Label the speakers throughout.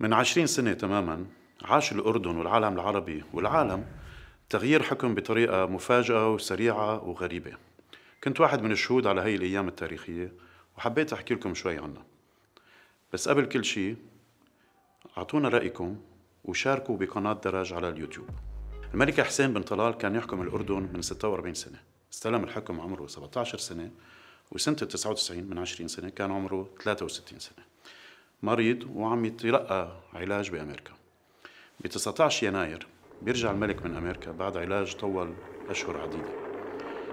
Speaker 1: من عشرين سنة تماما عاش الأردن والعالم العربي والعالم تغيير حكم بطريقة مفاجئة وسريعة وغريبة كنت واحد من الشهود على هاي الأيام التاريخية وحبيت أحكي لكم شوي عنها بس قبل كل شيء أعطونا رأيكم وشاركوا بقناة درج على اليوتيوب الملكة حسين بن طلال كان يحكم الأردن من 46 سنة استلم الحكم عمره 17 سنة وسنة 99 من 20 سنة كان عمره 63 سنة مريض وعم يتلقى علاج بامريكا ب 19 يناير بيرجع الملك من امريكا بعد علاج طول اشهر عديده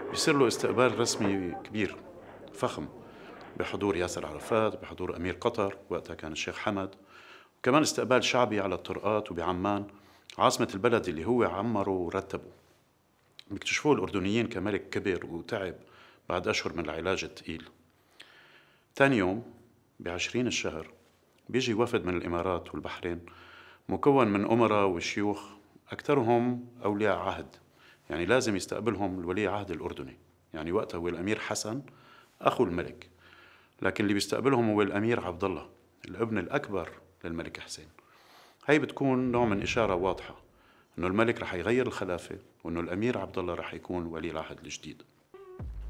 Speaker 1: بيصير له استقبال رسمي كبير فخم بحضور ياسر عرفات بحضور امير قطر وقتها كان الشيخ حمد وكمان استقبال شعبي على الطرقات وبعمان عاصمة البلد اللي هو عمره ورتبه بيكتشفوه الأردنيين كملك كبر وتعب بعد أشهر من العلاج الثقيل ثاني يوم 20 الشهر بيجي وفد من الإمارات والبحرين مكون من أمراء وشيوخ أكثرهم أولياء عهد يعني لازم يستقبلهم الولي عهد الأردني يعني وقتها هو الأمير حسن أخو الملك لكن اللي بيستقبلهم هو الأمير عبد الله الابن الأكبر للملك حسين هي بتكون نوع من إشارة واضحة أنه الملك رح يغير الخلافة وأنه الأمير عبد الله رح يكون ولي العهد الجديد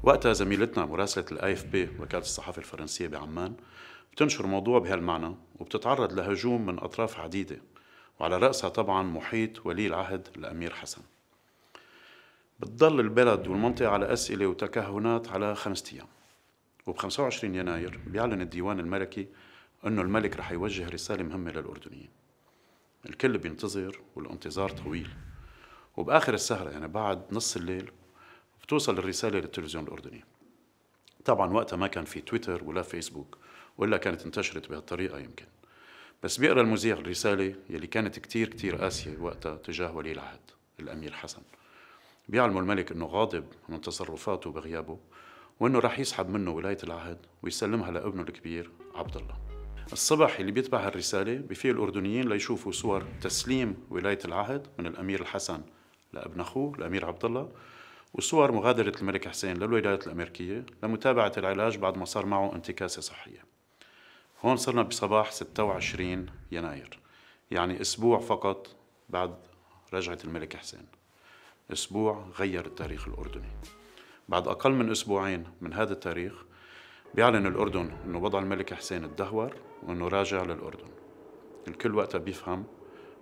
Speaker 1: وقتها زميلتنا مراسلة الاي اف بي وكالة الصحافة الفرنسية بعمان بتنشر موضوع بهالمعنى وبتتعرض لهجوم من أطراف عديدة وعلى رأسها طبعا محيط ولي العهد الأمير حسن بتضل البلد والمنطقة على أسئلة وتكهنات على خمسة أيام وب 25 يناير بيعلن الديوان الملكي أنه الملك رح يوجه رسالة مهمة للأردنيين الكل بينتظر والانتظار طويل وبآخر السهرة يعني بعد نص الليل بتوصل الرساله للتلفزيون الاردني طبعا وقتها ما كان في تويتر ولا فيسبوك ولا كانت انتشرت بهالطريقه يمكن بس بيقرا المذيع الرساله يلي كانت كتير كتير قاسيه وقتها تجاه ولي العهد الامير حسن بيعلموا الملك انه غاضب من تصرفاته بغيابه وانه راح يسحب منه ولايه العهد ويسلمها لابنه الكبير عبد الله الصبح اللي بيتبع هالرساله بفيه الاردنيين ليشوفوا صور تسليم ولايه العهد من الامير الحسن لابن اخوه الامير عبد الله وصور مغادرة الملك حسين للولايات الأمريكية لمتابعة العلاج بعد ما صار معه انتكاسة صحية هون صرنا بصباح 26 يناير يعني أسبوع فقط بعد رجعة الملك حسين أسبوع غير التاريخ الأردني بعد أقل من أسبوعين من هذا التاريخ بيعلن الأردن أنه وضع الملك حسين تدهور وأنه راجع للأردن الكل وقتها بيفهم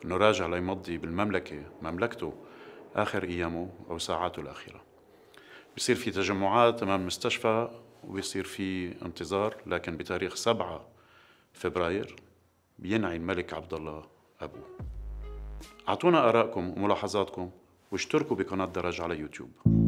Speaker 1: أنه راجع ليمضي بالمملكة مملكته آخر أيامه أو ساعاته الأخيرة بيصير في تجمعات امام مستشفى وبيصير في انتظار لكن بتاريخ 7 فبراير بينعي الملك عبد الله ابوه اعطونا ارائكم وملاحظاتكم واشتركوا بقناه درج على يوتيوب